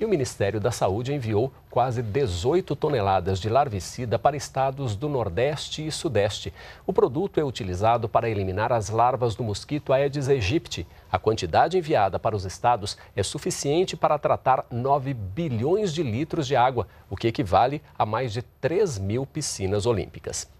E o Ministério da Saúde enviou quase 18 toneladas de larvicida para estados do Nordeste e Sudeste. O produto é utilizado para eliminar as larvas do mosquito Aedes aegypti. A quantidade enviada para os estados é suficiente para tratar 9 bilhões de litros de água, o que equivale a mais de 3 mil piscinas olímpicas.